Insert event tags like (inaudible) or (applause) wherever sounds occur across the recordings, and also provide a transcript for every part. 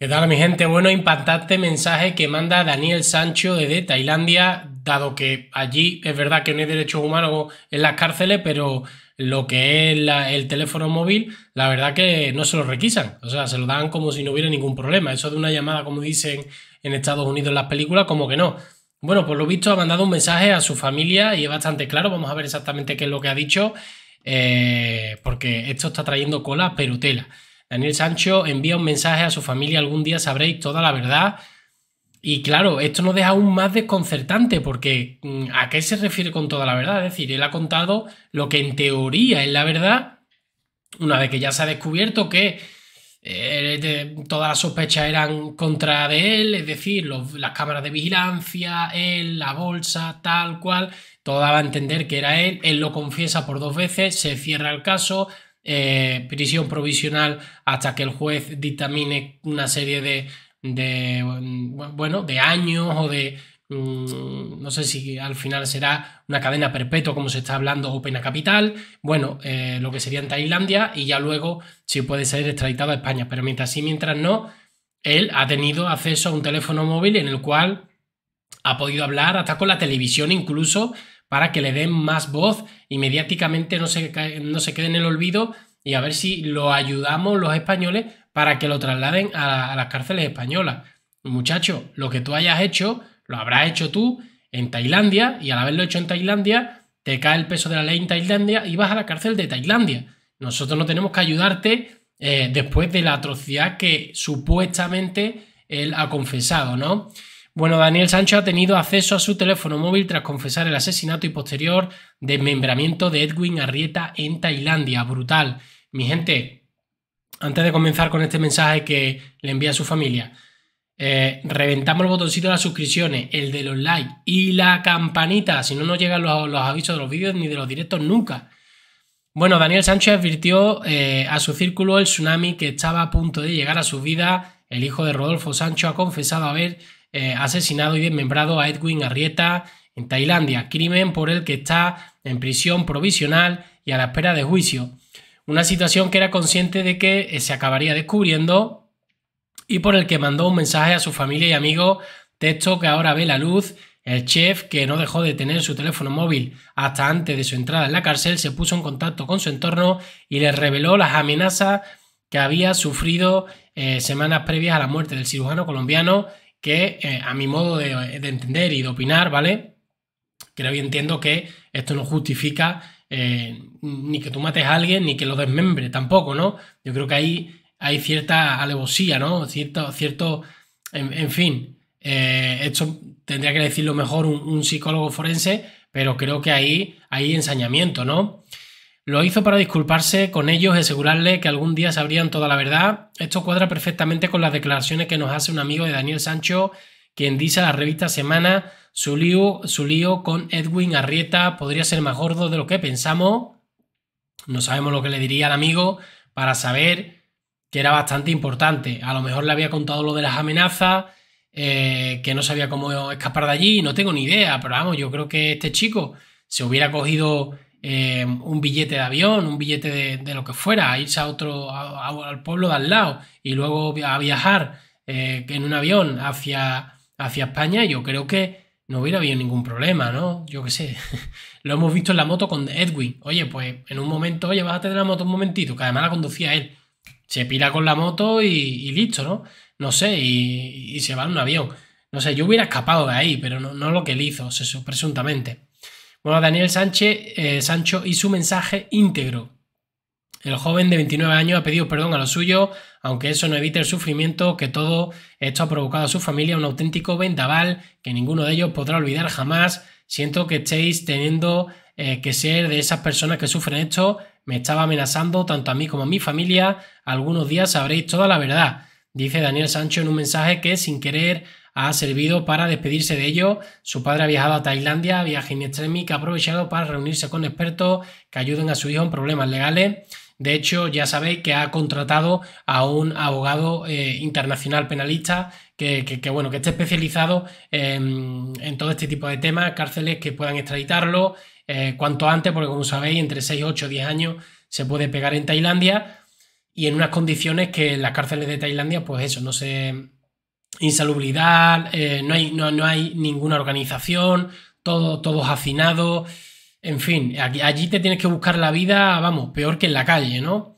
¿Qué tal mi gente? Bueno, impactante mensaje que manda Daniel Sancho desde Tailandia, dado que allí es verdad que no hay derechos humanos en las cárceles, pero lo que es el teléfono móvil, la verdad que no se lo requisan, o sea, se lo dan como si no hubiera ningún problema. Eso de una llamada, como dicen en Estados Unidos en las películas, como que no. Bueno, por lo visto ha mandado un mensaje a su familia y es bastante claro, vamos a ver exactamente qué es lo que ha dicho, eh, porque esto está trayendo cola, perutela. tela. Daniel Sancho envía un mensaje a su familia, algún día sabréis toda la verdad. Y claro, esto nos deja aún más desconcertante porque mm, ¿a qué se refiere con toda la verdad? Es decir, él ha contado lo que en teoría es la verdad, una vez que ya se ha descubierto que eh, todas las sospechas eran contra de él, es decir, las cámaras de vigilancia, él, la bolsa, tal cual, todo daba a entender que era él, él lo confiesa por dos veces, se cierra el caso, eh, prisión provisional hasta que el juez dictamine una serie de, bueno, de años o de mm, no sé si al final será una cadena perpetua como se está hablando o pena capital, bueno, eh, lo que sería en Tailandia y ya luego si puede ser extraditado a España, pero mientras sí, mientras no, él ha tenido acceso a un teléfono móvil en el cual ha podido hablar hasta con la televisión incluso para que le den más voz y mediáticamente no se, no se quede en el olvido y a ver si lo ayudamos los españoles para que lo trasladen a, las cárceles españolas. Muchacho, lo que tú hayas hecho, lo habrás hecho tú en Tailandia y al haberlo hecho en Tailandia, te cae el peso de la ley en Tailandia y vas a la cárcel de Tailandia. Nosotros no tenemos que ayudarte eh, después de la atrocidad que supuestamente él ha confesado, ¿no? Bueno, Daniel Sancho ha tenido acceso a su teléfono móvil tras confesar el asesinato y posterior desmembramiento de Edwin Arrieta en Tailandia. Brutal. Mi gente, antes de comenzar con este mensaje que le envía a su familia, eh, reventamos el botoncito de las suscripciones, el de los likes y la campanita. Si no, no llegan los, avisos de los vídeos ni de los directos nunca. Bueno, Daniel Sánchez advirtió eh, a su círculo el tsunami que estaba a punto de llegar a su vida. El hijo de Rodolfo Sancho ha confesado haber eh, asesinado y desmembrado a Edwin Arrieta en Tailandia, crimen por el que está en prisión provisional y a la espera de juicio. Una situación que era consciente de que eh, se acabaría descubriendo y por el que mandó un mensaje a su familia y amigos, texto que ahora ve la luz. El chef, que no dejó de tener su teléfono móvil hasta antes de su entrada en la cárcel, se puso en contacto con su entorno y les reveló las amenazas que había sufrido eh, semanas previas a la muerte del cirujano colombiano que eh, a mi modo eh, de, entender y de opinar, ¿vale? Creo y entiendo que esto no justifica eh, ni que tú mates a alguien ni que lo desmembre tampoco, ¿no? Yo creo que ahí hay cierta alevosía, ¿no? Cierto, cierto, en, fin, esto tendría que decirlo mejor un, un, psicólogo forense, pero creo que ahí hay ensañamiento, ¿no? Lo hizo para disculparse con ellos y asegurarle que algún día sabrían toda la verdad. Esto cuadra perfectamente con las declaraciones que nos hace un amigo de Daniel Sancho, quien dice a la revista Semana su lío, su lío con Edwin Arrieta podría ser más gordo de lo que pensamos. No sabemos lo que le diría al amigo para saber que era bastante importante. A lo mejor le había contado lo de las amenazas, eh, que no sabía cómo escapar de allí, no tengo ni idea, pero vamos, yo creo que este chico se hubiera cogido Em, un billete de avión, un billete de, lo que fuera, a irse a otro, al pueblo de al lado y luego a viajar eh, en un avión hacia, hacia España, yo creo que no hubiera habido ningún problema, ¿no? Yo qué sé. (laughs) lo hemos visto en la moto con Edwin. Oye, pues en un momento, oye, a de la moto un momentito, que además la conducía él. Se pira con la moto y, listo, ¿no? No sé, y, se va en un avión. No sé, yo hubiera escapado de ahí, pero no, lo que él hizo, se, presuntamente. Bueno, Daniel Sánchez, eh, Sancho y su mensaje íntegro. El joven de 29 años ha pedido perdón a lo suyo, aunque eso no evite el sufrimiento que todo esto ha provocado a su familia, un auténtico vendaval que ninguno de ellos podrá olvidar jamás. Siento que estéis teniendo eh, que ser de esas personas que sufren esto. Me estaba amenazando tanto a mí como a mi familia. Algunos días sabréis toda la verdad, dice Daniel Sancho en un mensaje que sin querer ha servido para despedirse de ellos. Su padre ha viajado a Tailandia, viaje in extremis, que ha aprovechado para reunirse con expertos que ayuden a su hijo en problemas legales. De hecho, ya sabéis que ha contratado a un abogado eh, internacional penalista que, bueno, que esté especializado en, todo este tipo de temas, cárceles que puedan extraditarlo eh, cuanto antes, porque como sabéis, entre 6, 8, 10 años se puede pegar en Tailandia y en unas condiciones que las cárceles de Tailandia, pues eso, no se insalubridad, eh, no, hay, no, hay ninguna organización, todo, todo hacinado. En fin, aquí, allí te tienes que buscar la vida, vamos, peor que en la calle, ¿no?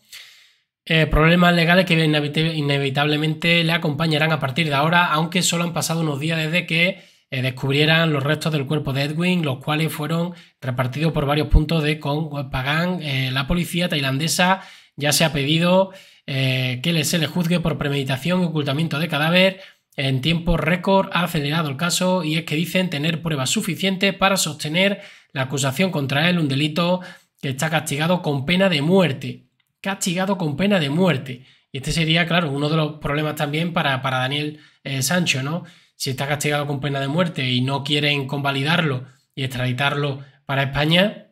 Eh, problemas legales que inevitablemente le acompañarán a partir de ahora, aunque solo han pasado unos días desde que eh, descubrieran los restos del cuerpo de Edwin, los cuales fueron repartidos por varios puntos de con Pagan. la policía tailandesa ya se ha pedido que se le juzgue por premeditación y ocultamiento de cadáver en tiempo récord ha acelerado el caso y es que dicen tener pruebas suficientes para sostener la acusación contra él, un delito que está castigado con pena de muerte. Castigado con pena de muerte. Y este sería, claro, uno de los problemas también para, Daniel eh, Sancho, ¿no? Si está castigado con pena de muerte y no quieren convalidarlo y extraditarlo para España,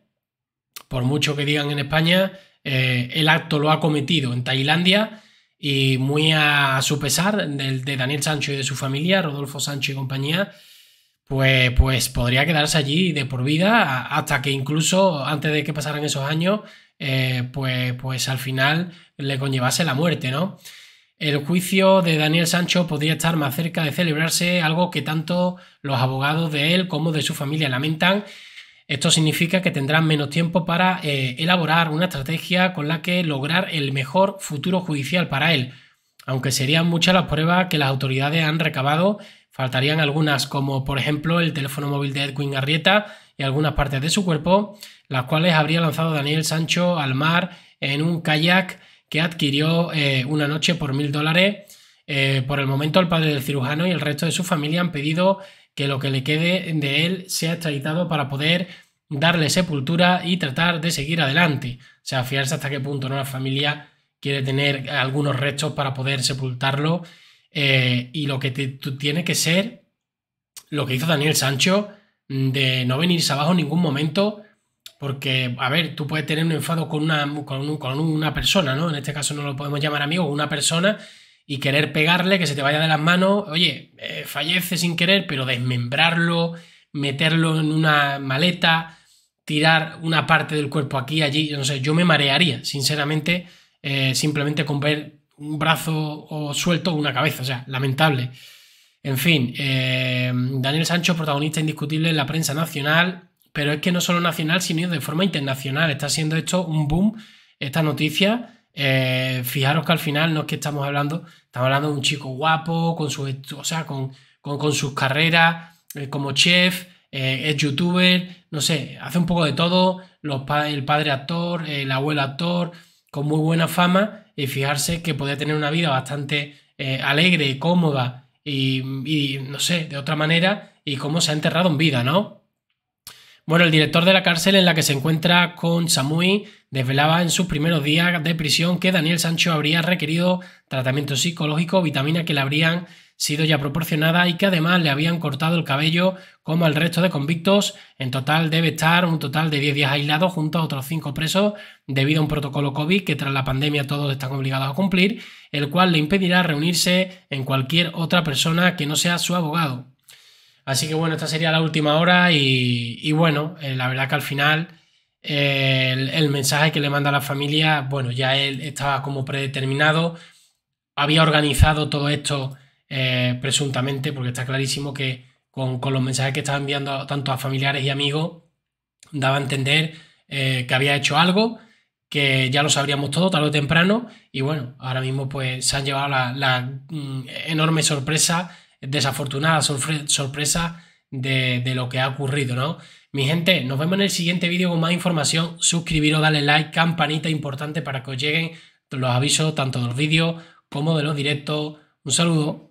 por mucho que digan en España, eh, el acto lo ha cometido en Tailandia y muy a su pesar de, de, Daniel Sancho y de su familia, Rodolfo Sancho y compañía, pues, pues podría quedarse allí de por vida hasta que incluso antes de que pasaran esos años, eh, pues, pues al final le conllevase la muerte, ¿no? El juicio de Daniel Sancho podría estar más cerca de celebrarse, algo que tanto los abogados de él como de su familia lamentan esto significa que tendrán menos tiempo para eh, elaborar una estrategia con la que lograr el mejor futuro judicial para él. Aunque serían muchas las pruebas que las autoridades han recabado, faltarían algunas, como por ejemplo el teléfono móvil de Edwin Garrieta y algunas partes de su cuerpo, las cuales habría lanzado Daniel Sancho al mar en un kayak que adquirió eh, una noche por mil dólares. Eh, por el momento, el padre del cirujano y el resto de su familia han pedido que lo que le quede de él sea extraditado para poder darle sepultura y tratar de seguir adelante. O sea, fiarse hasta qué punto una la familia quiere tener algunos restos para poder sepultarlo eh, y lo que tiene que ser lo que hizo Daniel Sancho mm, de no venirse abajo en ningún momento porque, a ver, tú puedes tener un enfado con una, con una persona, ¿no? En este caso no lo podemos llamar amigo, una persona y querer pegarle, que se te vaya de las manos, oye, eh, fallece sin querer, pero desmembrarlo, meterlo en una maleta, tirar una parte del cuerpo aquí, allí, no sé, yo me marearía, sinceramente, eh, simplemente con ver un brazo o suelto una cabeza, o sea, lamentable. En fin, eh, Daniel Sancho, protagonista indiscutible en la prensa nacional, pero es que no solo nacional, sino de forma internacional. Está siendo esto un boom, esta noticia, eh, fijaros que al final no es que estamos hablando, estamos hablando de un chico guapo, con, su, con, sus carreras eh, como chef, eh, es youtuber, no sé, hace un poco de todo, el padre actor, el abuelo actor, con muy buena fama, y fijarse que podía tener una vida bastante alegre, y cómoda y, y, no sé, de otra manera, y cómo se ha enterrado en vida, ¿no? Bueno, el director de la cárcel en la que se encuentra con Samui desvelaba en sus primeros días de prisión que Daniel Sancho habría requerido tratamiento psicológico, vitamina que le habrían sido ya proporcionadas y que además le habían cortado el cabello como al resto de convictos. En total debe estar un total de 10 días aislado junto a otros 5 presos debido a un protocolo COVID que tras la pandemia todos están obligados a cumplir, el cual le impedirá reunirse en cualquier otra persona que no sea su abogado. Así que bueno, esta sería la última hora y, bueno, eh, la verdad que al final eh, el, mensaje que le manda a la familia, bueno, ya él estaba como predeterminado, había organizado todo esto eh, presuntamente, porque está clarísimo que con, los mensajes que estaba enviando tanto a familiares y amigos, daba a entender que había hecho algo, que ya lo sabríamos todo tarde o temprano, y bueno, ahora mismo pues se han llevado la, mm, enorme sorpresa desafortunada sorpresa de, de, lo que ha ocurrido, ¿no? Mi gente, nos vemos en el siguiente vídeo con más información. Suscribiros, dale like, campanita importante para que os lleguen los avisos tanto de los vídeos como de los directos. Un saludo.